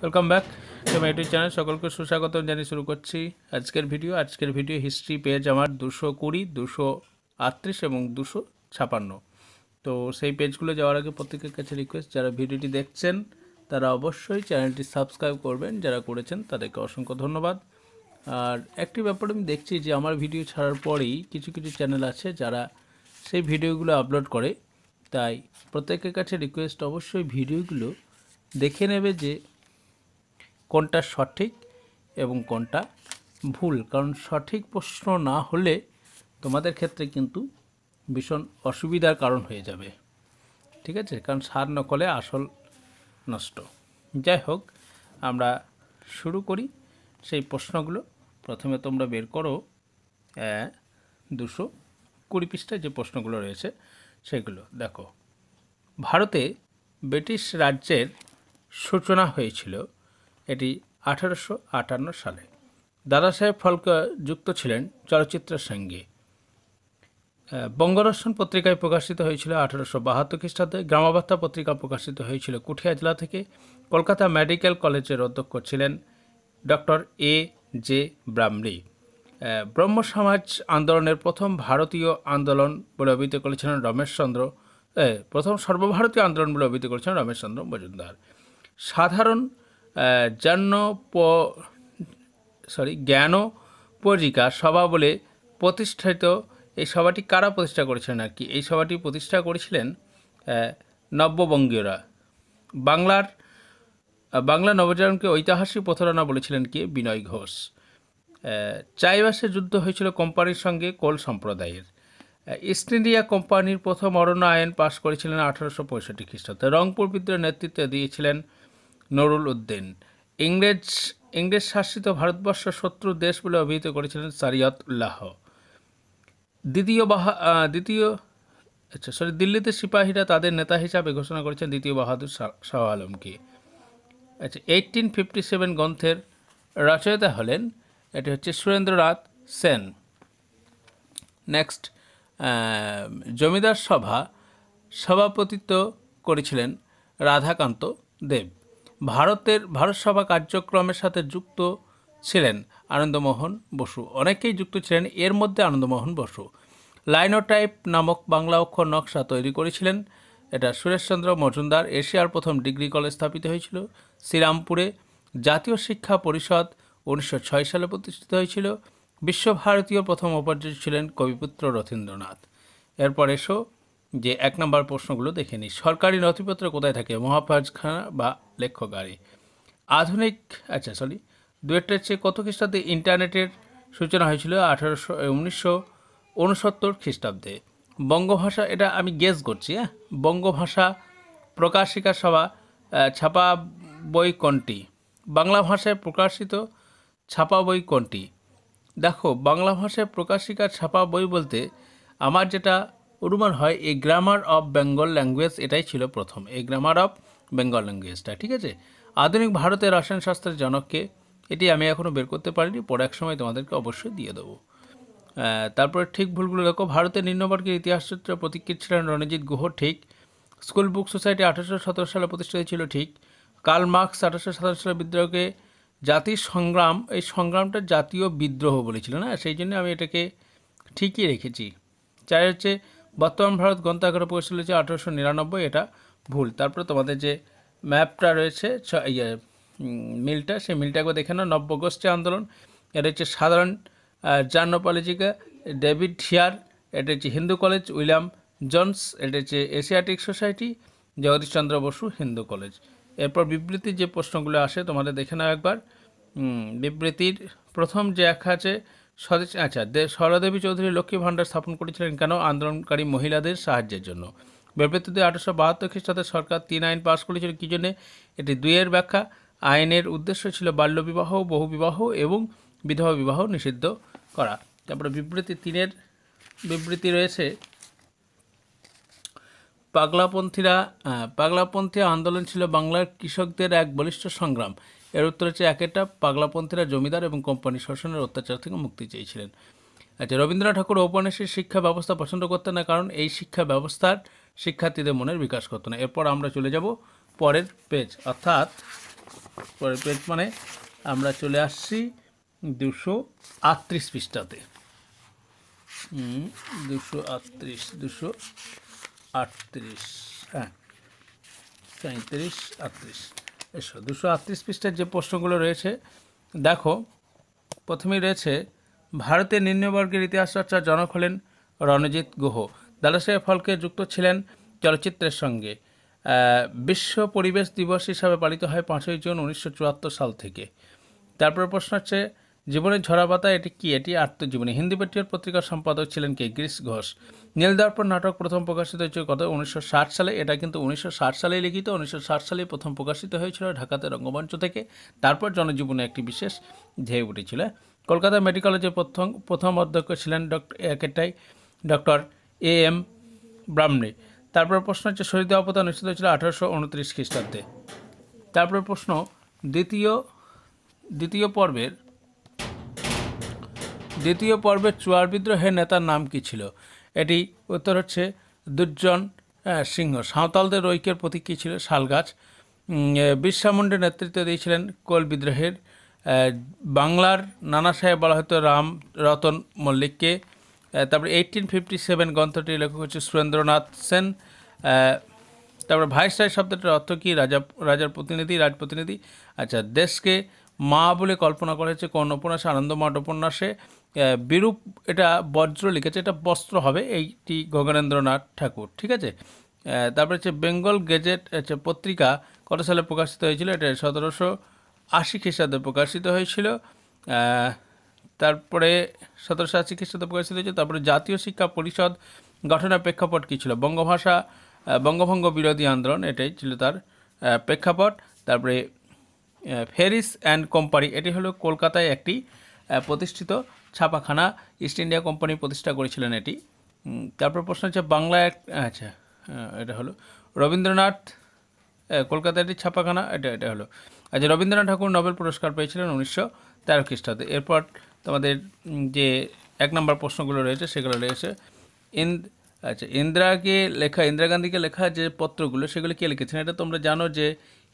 welcome back to YouTube channel সকলকে সুস্বাগত জানিয়ে শুরু করছি আজকের ভিডিও আজকের ভিডিও হিস্ট্রি পেজ আমার দুশো কুড়ি দুশো আটত্রিশ এবং দুশো ছাপান্ন তো সেই পেজগুলো যাওয়ার আগে প্রত্যেকের কাছে রিকোয়েস্ট যারা ভিডিওটি দেখছেন তারা অবশ্যই চ্যানেলটি সাবস্ক্রাইব করবেন যারা করেছেন তাদেরকে অসংখ্য ধন্যবাদ আর একটি ব্যাপার আমি দেখছি যে আমার ভিডিও ছাড়ার পরেই কিছু কিছু চ্যানেল আছে যারা সেই ভিডিওগুলো আপলোড করে তাই প্রত্যেকের কাছে রিকোয়েস্ট অবশ্যই ভিডিওগুলো দেখে নেবে যে কোনটা সঠিক এবং কোনটা ভুল কারণ সঠিক প্রশ্ন না হলে তোমাদের ক্ষেত্রে কিন্তু ভীষণ অসুবিধার কারণ হয়ে যাবে ঠিক আছে কারণ সার নকলে আসল নষ্ট যাই হোক আমরা শুরু করি সেই প্রশ্নগুলো প্রথমে তোমরা বের করো দুশো কুড়ি পৃষ্ঠায় যে প্রশ্নগুলো রয়েছে সেগুলো দেখো ভারতে ব্রিটিশ রাজ্যের সূচনা হয়েছিল এটি আঠারোশো আটান্ন সালে দাদা সাহেব ফলকে যুক্ত ছিলেন চলচ্চিত্রের সঙ্গে বঙ্গদর্শন পত্রিকায় প্রকাশিত হয়েছিল আঠারোশো বাহাত্তর খ্রিস্টাব্দে গ্রামাবার্তা পত্রিকা প্রকাশিত হয়েছিল কুঠিয়া জেলা থেকে কলকাতা মেডিকেল কলেজের অধ্যক্ষ ছিলেন ডক্টর এ জে ব্রামলি ব্রহ্ম সমাজ আন্দোলনের প্রথম ভারতীয় আন্দোলন বলে অভিহিত করেছিলেন রমেশচন্দ্র প্রথম সর্বভারতীয় আন্দোলন বলে অভিহিত করেছিলেন রমেশচন্দ্র মজুমদার সাধারণ জন্য সরি পরিকা সভা বলে প্রতিষ্ঠিত এই সভাটি কারা প্রতিষ্ঠা করেছিলেন আর কি এই সভাটি প্রতিষ্ঠা করেছিলেন নব্যবঙ্গীয়রা বাংলার বাংলা নবজাগরণকে ঐতিহাসিক প্রতারণা বলেছিলেন কে বিনয় ঘোষ চাইবাসে যুদ্ধ হয়েছিল কোম্পানির সঙ্গে কোল সম্প্রদায়ের ইস্ট ইন্ডিয়া কোম্পানির প্রথম অরণ্য আইন পাশ করেছিলেন আঠারোশো পঁয়ষট্টি খ্রিস্টাব্দে রংপুর বিদ্রোহের নেতৃত্ব দিয়েছিলেন নুরুল উদ্দিন ইংরেজ ইংরেজ শাসিত ভারতবর্ষ শত্রু দেশ বলে অভিহিত করেছিলেন সারিয়ত উল্লাহ দ্বিতীয় বাহা দ্বিতীয় আচ্ছা সরি দিল্লিতে সিপাহীরা তাদের নেতা হিসাবে ঘোষণা করেছেন দ্বিতীয় বাহাদুর শাহ আলমকে আচ্ছা এইটিন ফিফটি সেভেন গ্রন্থের রচয়িতা হলেন এটি হচ্ছে সুরেন্দ্রনাথ সেন নেক্সট জমিদার সভা সভাপতিত্ব করেছিলেন রাধাকান্ত দেব ভারতের ভারতসভা কার্যক্রমের সাথে যুক্ত ছিলেন আনন্দমোহন বসু অনেকেই যুক্ত ছিলেন এর মধ্যে আনন্দমোহন বসু লাইনোটাইপ নামক বাংলা অক্ষর নকশা তৈরি করেছিলেন এটা সুরেশচন্দ্র মজুমদার এশিয়ার প্রথম ডিগ্রি কলেজ স্থাপিত হয়েছিল শ্রীরামপুরে জাতীয় শিক্ষা পরিষদ উনিশশো সালে প্রতিষ্ঠিত হয়েছিল বিশ্বভারতীয় প্রথম উপাচার্য ছিলেন কবিপুত্র রথীন্দ্রনাথ এরপর এসো যে এক নম্বর প্রশ্নগুলো দেখে নিই সরকারি নথিপত্র কোথায় থাকে মহাপাজখানা বা লেখ্যকারী আধুনিক আচ্ছা সরি দুয়েরটার চেয়ে কত খ্রিস্টাব্দে ইন্টারনেটের সূচনা হয়েছিল আঠারোশো উনিশশো উনসত্তর খ্রিস্টাব্দে বঙ্গভাষা এটা আমি গেস করছি হ্যাঁ বঙ্গভাষা প্রকাশিকা সভা ছাপা বই কোনটি বাংলা ভাষায় প্রকাশিত ছাপা বই কোনটি দেখো বাংলা ভাষায় প্রকাশিকা ছাপা বই বলতে আমার যেটা অনুমান হয় a grammar of Bengal language এটাই ছিল প্রথম এ গ্রামার অফ বেঙ্গল ল্যাঙ্গুয়েজটা ঠিক আছে আধুনিক ভারতের রসায়নশাস্ত্রের জনককে এটি আমি এখনও বের করতে পারিনি পরে এক সময় তোমাদেরকে অবশ্যই দিয়ে দেবো তারপরে ঠিক ভুলগুলো দেখো ভারতের নিম্নবর্গের ইতিহাস চিত্র ছিলেন রণজিৎ গুহ ঠিক স্কুল বুক সোসাইটি আঠারোশো সতেরো সালে প্রতিষ্ঠিত ছিল ঠিক কার্ল মার্কস আঠারোশো সাতাশ সালে বিদ্রোহকে জাতির সংগ্রাম এই সংগ্রামটা জাতীয় বিদ্রোহ বলেছিল না সেই জন্য আমি এটাকে ঠিকই রেখেছি চাই হচ্ছে বর্তমান ভারত গ্রন্থাগার পড়েছিল যে আঠেরোশো নিরানব্বই এটা ভুল তারপরে তোমাদের যে ম্যাপটা রয়েছে ইয়ে মিলটা সেই মিলটাকে দেখে নাও নব্য গোষ্ঠী আন্দোলন এটা হচ্ছে সাধারণ জার্নোপলজিকা ডেভিড হিয়ার এটা হচ্ছে হিন্দু কলেজ উইলিয়াম জনস এটা হচ্ছে Asiatic Society Jagadish Chandra Bose Hindu College এরপর বিবৃতির যে প্রশ্নগুলো আসে তোমাদের দেখে নাও একবার বিবৃতির প্রথম যে এক আছে স্বদেশ আচ্ছা সরদেবী চৌধুরী লক্ষ্মী ভাণ্ডার স্থাপন করেছিলেন কেন আন্দোলনকারী মহিলাদের সাহায্যের জন্য বিবৃতিতে আঠারোশো বাহাত্তর খ্রিস্টাব্দে সরকার তিন আইন পাশ করেছিল কী জন্যে এটি দুইয়ের ব্যাখ্যা আইনের উদ্দেশ্য ছিল বাল্যবিবাহ বহুবিবাহ এবং বিধবা বিবাহ নিষিদ্ধ করা তারপরে বিবৃতি তিনের বিবৃতি রয়েছে পাগলাপন্থীরা পাগলাপন্থী আন্দোলন ছিল বাংলার কৃষকদের এক বলিষ্ঠ সংগ্রাম এর উত্তর হচ্ছে একেটা পাগলাপন্থীরা জমিদার এবং কোম্পানি শোষণের অত্যাচার থেকে মুক্তি চেয়েছিলেন আচ্ছা রবীন্দ্রনাথ ঠাকুর ঔপন্যাসিক শিক্ষা ব্যবস্থা পছন্দ করতেন না কারণ এই শিক্ষা ব্যবস্থার শিক্ষার্থীদের মনের বিকাশ করতো না এরপর আমরা চলে যাব পরের পেজ অর্থাৎ পরের পেজ মানে আমরা চলে আসছি দুশো আটত্রিশ পৃষ্ঠাতে দুশো আটত্রিশ দুশো আটত্রিশ হ্যাঁ সাঁত্রিশ আটত্রিশ এসো দুশো আটত্রিশ পৃষ্ঠার যে প্রশ্নগুলো রয়েছে দেখো প্রথমেই রয়েছে ভারতের নিম্নবর্গের ইতিহাস চর্চার জনক হলেন রণজিৎ গুহ দাদাসাহেব ফলকে যুক্ত ছিলেন চলচ্চিত্রের সঙ্গে বিশ্ব পরিবেশ দিবস হিসাবে পালিত হয় পাঁচই জুন উনিশশো সাল থেকে তারপর প্রশ্ন হচ্ছে জীবনের ঝরাবাতা এটি কি এটি আত্মজীবনী হিন্দি পেট্রিয়ার পত্রিকার সম্পাদক ছিলেন কে গ্রিস ঘোষ নীলদর্পণ নাটক প্রথম প্রকাশিত হয়েছিল কত উনিশশো সালে এটা কিন্তু উনিশশো সালে লিখিত উনিশশো সালে প্রথম প্রকাশিত হয়েছিল ঢাকাতে রঙ্গমঞ্চ থেকে তারপর জনজীবনে একটি বিশেষ ধেয়ে উঠেছিল কলকাতা মেডিকেল কলেজের প্রথম প্রথম অধ্যক্ষ ছিলেন ডক্টর একেটাই ডক্টর এ এম ব্রাহ্মণী তারপর প্রশ্ন হচ্ছে শহীদ অবদান অনুষ্ঠিত হয়েছিল আঠারোশো উনত্রিশ খ্রিস্টাব্দে তারপর প্রশ্ন দ্বিতীয় দ্বিতীয় পর্বের দ্বিতীয় পর্বের চুয়ার বিদ্রোহের নেতার নাম কি ছিল এটি উত্তর হচ্ছে দুর্জন সিংহ সাঁওতালদের ঐক্যের প্রতীক কী ছিল শালগাছ বিশ্বামুণ্ডের নেতৃত্ব দিয়েছিলেন কোল বিদ্রোহের বাংলার নানা সাহেব বলা হতো রাম রতন মল্লিককে তারপরে এইটিন ফিফটি সেভেন গ্রন্থটির লেখক হচ্ছে সুরেন্দ্রনাথ সেন তারপরে রায় শব্দটির অর্থ কী রাজা রাজার প্রতিনিধি রাজপ্রতিনিধি আচ্ছা দেশকে মা বলে কল্পনা করা হয়েছে কোন উপন্যাসে আনন্দমঠ উপন্যাসে বিরূপ এটা বজ্র লিখেছে এটা বস্ত্র হবে এইটি গগনেন্দ্রনাথ ঠাকুর ঠিক আছে তারপরে হচ্ছে বেঙ্গল গেজেট হচ্ছে পত্রিকা কত সালে প্রকাশিত হয়েছিল এটা সতেরোশো আশি খ্রিস্টাব্দে প্রকাশিত হয়েছিল তারপরে সতেরোশো আশি খ্রিস্টাব্দে প্রকাশিত হয়েছিল তারপরে জাতীয় শিক্ষা পরিষদ গঠনের প্রেক্ষাপট কী ছিল বঙ্গভাষা বঙ্গভঙ্গ বিরোধী আন্দোলন এটাই ছিল তার প্রেক্ষাপট তারপরে ফেরিস অ্যান্ড কোম্পানি এটি হলো কলকাতায় একটি প্রতিষ্ঠিত ছাপাখানা ইস্ট ইন্ডিয়া কোম্পানি প্রতিষ্ঠা করেছিলেন এটি তারপর প্রশ্ন হচ্ছে বাংলা এক আচ্ছা এটা হলো রবীন্দ্রনাথ কলকাতা একটি ছাপাখানা এটা এটা হলো আচ্ছা রবীন্দ্রনাথ ঠাকুর নোবেল পুরস্কার পেয়েছিলেন উনিশশো তেরো খ্রিস্টাব্দে এরপর তোমাদের যে এক নম্বর প্রশ্নগুলো রয়েছে সেগুলো রয়েছে ইন আচ্ছা ইন্দিরাকে লেখা ইন্দিরা গান্ধীকে লেখা যে পত্রগুলো সেগুলো কে লিখেছেন এটা তোমরা জানো যে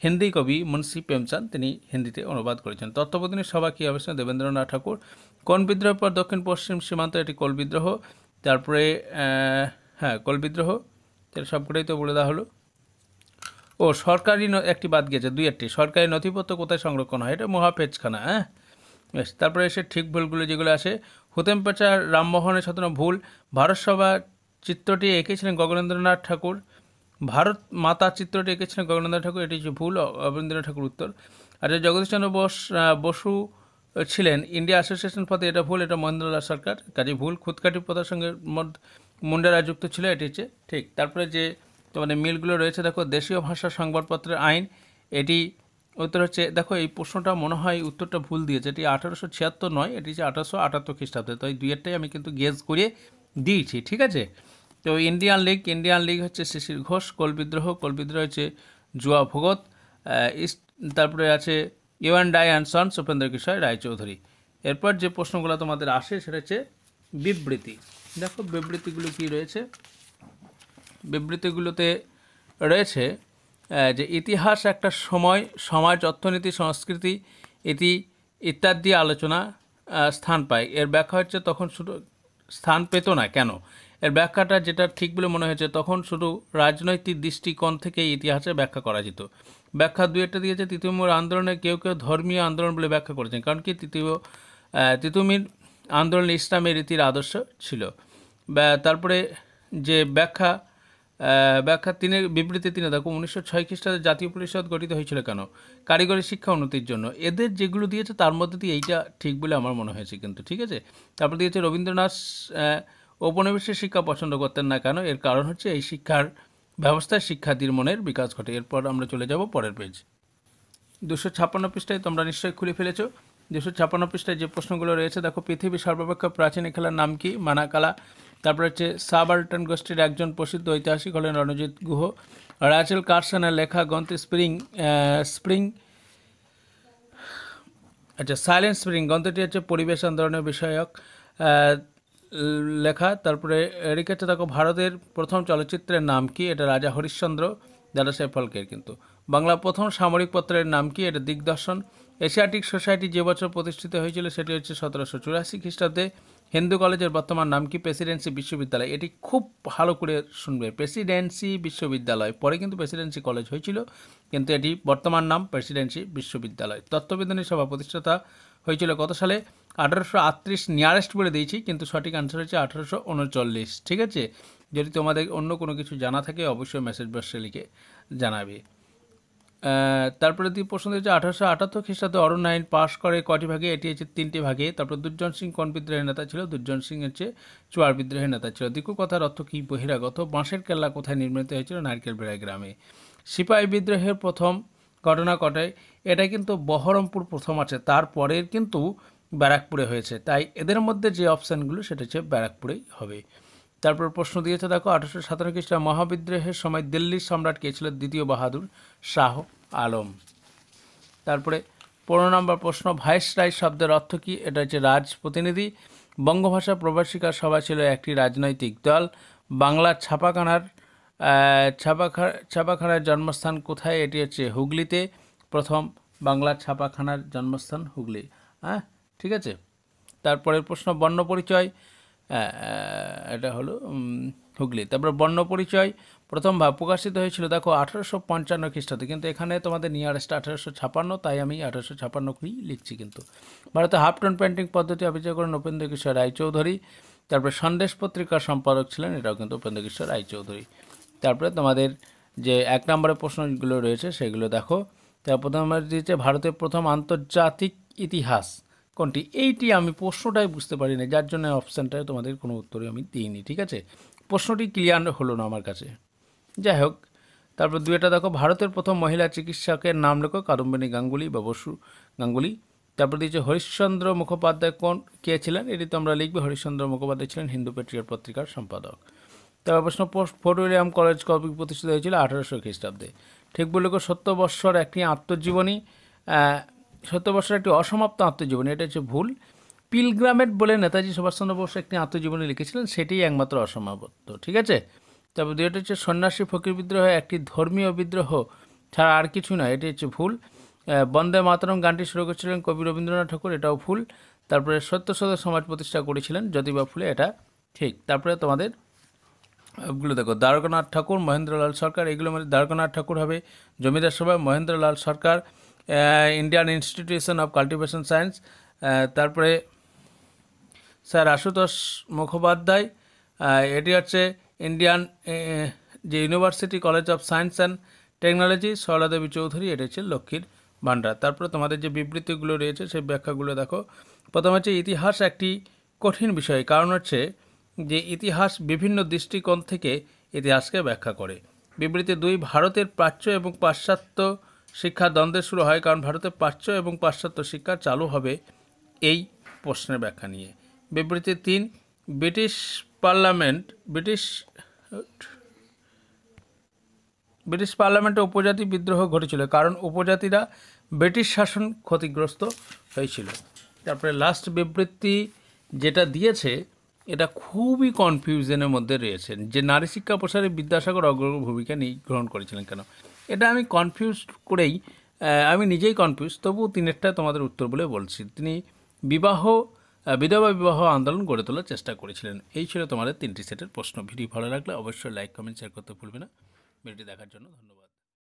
হিন্দি কবি মুন্সি প্রেমচাঁদ তিনি হিন্দিতে অনুবাদ করেছেন তত্ত্বাবধানী সভা কী হবে দেবেন্দ্রনাথ ঠাকুর কোন বিদ্রোহের পর দক্ষিণ পশ্চিম সীমান্ত এটি কোল বিদ্রোহ তারপরে হ্যাঁ কোল বিদ্রোহ এটা সবগুলোই তো বলে দেওয়া হলো ও সরকারি একটি বাদ গিয়েছে দুই একটি সরকারি নথিপত্র কোথায় সংরক্ষণ হয় এটা মহাপেজখানা হ্যাঁ বেশ তারপরে এসে ঠিক ভুলগুলো যেগুলো আসে হুতেম পাচার রামমোহনের সাধারণ ভুল ভারতসভা চিত্রটি এঁকেছিলেন গগনেন্দ্রনাথ ঠাকুর ভারত মাতা চিত্রটি এঁকেছিলেন গগনেন্দ্রনাথ ঠাকুর এটি হচ্ছে ভুল রবীন্দ্রনাথ ঠাকুর উত্তর আর আচ্ছা, জগদীশচন্দ্র বোস বসু ছিলেন ইন্ডিয়া অ্যাসোসিয়েশন পথে এটা ভুল এটা মহেন্দ্রলাল সরকার কাজে ভুল খুদকাটি প্রথার সঙ্গে মুন্ডারা যুক্ত ছিল এটি হচ্ছে ঠিক তারপরে যে মানে মিলগুলো রয়েছে দেখো দেশীয় ভাষা সংবাদপত্রের আইন এটি উত্তর হচ্ছে দেখো এই প্রশ্নটা মনে হয় উত্তরটা ভুল দিয়েছে এটি আঠারোশো ছিয়াত্তর নয় এটি হচ্ছে আঠারোশো আটাত্তর খ্রিস্টাব্দে তো এই দুইয়েরটাই আমি কিন্তু গেজ করে দিয়েছি ঠিক আছে তো ইন্ডিয়ান লীগ ইন্ডিয়ান লীগ হচ্ছে শিশির ঘোষ কল বিদ্রোহ কোল বিদ্রোহ হচ্ছে জুয়া ভগত ইস্ট তারপরে আছে U and I and son Upendra Kishore Raychaudhuri এরপর যে প্রশ্নগুলো তোমাদের আসে সেটা হচ্ছে বিবৃতি দেখো বিবৃতিগুলো কি রয়েছে বিবৃতিগুলোতে রয়েছে যে ইতিহাস একটা সময় সমাজ অর্থনীতি সংস্কৃতি ইতি ইত্যাদি আলোচনা স্থান পায় এর ব্যাখ্যা হচ্ছে তখন শুধু স্থান পেত না কেন এর ব্যাখ্যাটা যেটা ঠিক বলে মনে হয়েছে তখন শুধু রাজনৈতিক দৃষ্টিকোণ থেকে ইতিহাসে ব্যাখ্যা করা যেত ব্যাখ্যা দু একটা দিয়েছে তিতুমির আন্দোলনে কেউ কেউ ধর্মীয় আন্দোলন বলে ব্যাখ্যা করেছেন কারণ কি তৃতীয় তিতুমির আন্দোলন ইসলামের রীতির আদর্শ ছিল তারপরে যে ব্যাখ্যা ব্যাখ্যা তিনি বিবৃতি তিনি দেখো উনিশশো ছয় খ্রিস্টাব্দে জাতীয় পরিষদ গঠিত হয়েছিল কেন কারিগরি শিক্ষা উন্নতির জন্য এদের যেগুলো দিয়েছে তার মধ্যে দিয়ে এইটা ঠিক বলে আমার মনে হয়েছে কিন্তু ঠিক আছে তারপর দিয়েছে রবীন্দ্রনাথ ঔপনিবেশিক শিক্ষা পছন্দ করতেন না কেন এর কারণ হচ্ছে এই শিক্ষার ব্যবস্থায় শিক্ষার্থীর মনের বিকাশ ঘটে এরপর আমরা চলে যাব পরের পেজ দুশো ছাপ্পান্ন পৃষ্ঠায় তোমরা নিশ্চয়ই খুলে ফেলেছ দুশো ছাপ্পান্ন পৃষ্ঠায় যে প্রশ্নগুলো রয়েছে দেখো পৃথিবীর সর্বাপেক্ষা প্রাচীন খেলার নাম কি মানাকালা তারপরে হচ্ছে সাবাল্টন গোষ্ঠীর একজন প্রসিদ্ধ ঐতিহাসিক হলেন রণজিৎ গুহ রাচেল কার্সনের লেখা গ্রন্থে স্প্রিং স্প্রিং আচ্ছা সাইলেন্ট স্প্রিং গ্রন্থটি হচ্ছে পরিবেশ আন্দোলনের বিষয়ক লেখা তারপরে রেখেছে দেখো ভারতের প্রথম চলচ্চিত্রের নাম কি এটা রাজা হরিশ্চন্দ্র দাদা সাহেব ফলকের কিন্তু বাংলা প্রথম সামরিক পত্রের নাম কি এটা দিগদর্শন এশিয়াটিক সোসাইটি যে বছর প্রতিষ্ঠিত হয়েছিল সেটি হচ্ছে সতেরোশো চুরাশি খ্রিস্টাব্দে হিন্দু কলেজের বর্তমান নাম কি প্রেসিডেন্সি বিশ্ববিদ্যালয় এটি খুব ভালো করে শুনবে প্রেসিডেন্সি বিশ্ববিদ্যালয় পরে কিন্তু প্রেসিডেন্সি কলেজ হয়েছিল কিন্তু এটি বর্তমান নাম প্রেসিডেন্সি বিশ্ববিদ্যালয় তত্ত্ববিধানী সভা প্রতিষ্ঠাতা হয়েছিল কত সালে আঠারোশো আটত্রিশ নিয়ারেস্ট বলে দিয়েছি কিন্তু সঠিক আনসার হচ্ছে আঠারোশো উনচল্লিশ ঠিক আছে যদি তোমাদের অন্য কোনো কিছু জানা থাকে অবশ্যই মেসেজ বক্সে লিখে জানাবে তারপরে দ্বীপ প্রশ্ন হচ্ছে আঠারোশো আটাত্তর খ্রিস্টাব্দে অরণ্য আইন পাশ করে কটি ভাগে এটি হচ্ছে তিনটি ভাগে তারপর দুর্জন সিং কোন বিদ্রোহের নেতা ছিল দুর্জন সিং হচ্ছে চুয়ার বিদ্রোহের নেতা ছিল দিকু কথার অর্থ কী বহিরাগত বাঁশের কেল্লা কোথায় নির্মিত হয়েছিল নারকেল বেড়া গ্রামে সিপাহী বিদ্রোহের প্রথম ঘটনা ঘটে এটা কিন্তু বহরমপুর প্রথম আছে তারপরের কিন্তু ব্যারাকপুরে হয়েছে তাই এদের মধ্যে যে অপশানগুলো সেটা হচ্ছে ব্যারাকপুরেই হবে তারপর প্রশ্ন দিয়েছে দেখো আঠারোশো সাতান্ন খ্রিস্টা মহাবিদ্রোহের সময় দিল্লির সম্রাট কে ছিল দ্বিতীয় বাহাদুর শাহ আলম তারপরে পনেরো নম্বর প্রশ্ন ভাইস রায় শব্দের অর্থ কী এটা হচ্ছে রাজ প্রতিনিধি বঙ্গভাষা প্রবাসিকা সভা ছিল একটি রাজনৈতিক দল বাংলা ছাপাখানার ছাপাখানা ছাপাখানার জন্মস্থান কোথায় এটি হচ্ছে হুগলিতে প্রথম বাংলার ছাপাখানার জন্মস্থান হুগলি হ্যাঁ ঠিক আছে তারপরের প্রশ্ন বর্ণ পরিচয় এটা হলো হুগলি তারপরে বর্ণ পরিচয় প্রথমবার প্রকাশিত হয়েছিল দেখো আঠারোশো পঞ্চান্ন খ্রিস্টাব্দে কিন্তু এখানে তোমাদের নিয়ারেস্ট আঠারোশো ছাপান্ন তাই আমি আঠারোশো ছাপান্ন কুড়ি লিখছি কিন্তু ভারতে হাফটন পেন্টিং পদ্ধতি আবিষ্কার করেন উপেন্দ্র কিশোর রায়চৌধুরী তারপরে সন্দেশ পত্রিকার সম্পাদক ছিলেন এটাও কিন্তু উপেন্দ্র কিশোর রায়চৌধুরী তারপরে তোমাদের যে এক নম্বরের প্রশ্নগুলো রয়েছে সেগুলো দেখো তার প্রথম দিয়েছে ভারতের প্রথম আন্তর্জাতিক ইতিহাস কোনটি এইটি আমি প্রশ্নটাই বুঝতে পারি না যার জন্য অপশানটা তোমাদের কোনো উত্তরই আমি দিইনি ঠিক আছে প্রশ্নটি ক্লিয়ার হলো না আমার কাছে যাই হোক তারপর দুয়েটা দেখো ভারতের প্রথম মহিলা চিকিৎসকের নাম লেখো কাদম্বিনী গাঙ্গুলি বা বসু গাঙ্গুলি তারপর দিয়েছে হরিশ্চন্দ্র মুখোপাধ্যায় কোন কে ছিলেন এটি তোমরা লিখবে হরিশ্চন্দ্র মুখোপাধ্যায় ছিলেন হিন্দু পেট্রিয়ার পত্রিকার সম্পাদক তবে প্রশ্ন উইলিয়াম কলেজ কবি প্রতিষ্ঠিত হয়েছিল আঠারোশো খ্রিস্টাব্দে ঠিক বললে সত্যবৎসর একটি আত্মজীবনী সত্য বৎসর একটি অসমাপ্ত আত্মজীবনী এটা হচ্ছে ভুল পিলগ্রামেট বলে নেতাজি সুভাষচন্দ্র বোস একটি আত্মজীবনী লিখেছিলেন সেটিই একমাত্র অসমাপ্ত ঠিক আছে তবে দুটো হচ্ছে সন্ন্যাসী ফকির বিদ্রোহ একটি ধর্মীয় বিদ্রোহ ছাড়া আর কিছু নয় এটি হচ্ছে ভুল বন্দে মাতরম গানটি শুরু করেছিলেন কবি রবীন্দ্রনাথ ঠাকুর এটাও ভুল তারপরে সত্য সমাজ প্রতিষ্ঠা করেছিলেন যদিবা ফুলে এটা ঠিক তারপরে তোমাদের গুলো দেখো দ্বারকানাথ ঠাকুর মহেন্দ্রলাল সরকার এগুলোর মধ্যে মানে দ্বারকানাথ ঠাকুর হবে Zamindar Sabha Mahendralal Sarkar Indian Institution of Cultivation Science তারপরে স্যার আশুতোষ মুখোপাধ্যায় এটি হচ্ছে ইন্ডিয়ান যে university college of science and technology Sarala Devi Chaudhuri এটা হচ্ছে লক্ষ্মীর ভাণ্ডার তারপরে তোমাদের যে বিবৃতিগুলো রয়েছে সেই ব্যাখ্যাগুলো দেখো প্রথম হচ্ছে ইতিহাস একটি কঠিন বিষয় কারণ হচ্ছে যে ইতিহাস বিভিন্ন দৃষ্টিকোণ থেকে ইতিহাসকে ব্যাখ্যা করে বিবৃতি দুই ভারতের প্রাচ্য এবং পাশ্চাত্য শিক্ষা দ্বন্দ্বে শুরু হয় কারণ ভারতে প্রাচ্য এবং পাশ্চাত্য শিক্ষা চালু হবে এই প্রশ্নের ব্যাখ্যা নিয়ে বিবৃতি তিন ব্রিটিশ পার্লামেন্ট ব্রিটিশ ব্রিটিশ পার্লামেন্টে উপজাতি বিদ্রোহ ঘটেছিল কারণ উপজাতিরা ব্রিটিশ শাসন ক্ষতিগ্রস্ত হয়েছিল তারপরে লাস্ট বিবৃতি যেটা দিয়েছে এটা খুবই কনফিউশনের মধ্যে রয়েছেন যে নারী শিক্ষা প্রসারে বিদ্যাসাগর অগ্র ভূমিকা নিয়ে গ্রহণ করেছিলেন কেন এটা আমি কনফিউজ করেই আমি নিজেই কনফিউজ তবুও তিনেরটা তোমাদের উত্তর বলে বলছি তিনি বিবাহ বিধবা বিবাহ আন্দোলন গড়ে তোলার চেষ্টা করেছিলেন এই ছিল তোমাদের তিনটি সেটের প্রশ্ন ভিডিও ভালো লাগলে অবশ্যই লাইক কমেন্ট শেয়ার করতে ভুলবে না ভিডিওটি দেখার জন্য ধন্যবাদ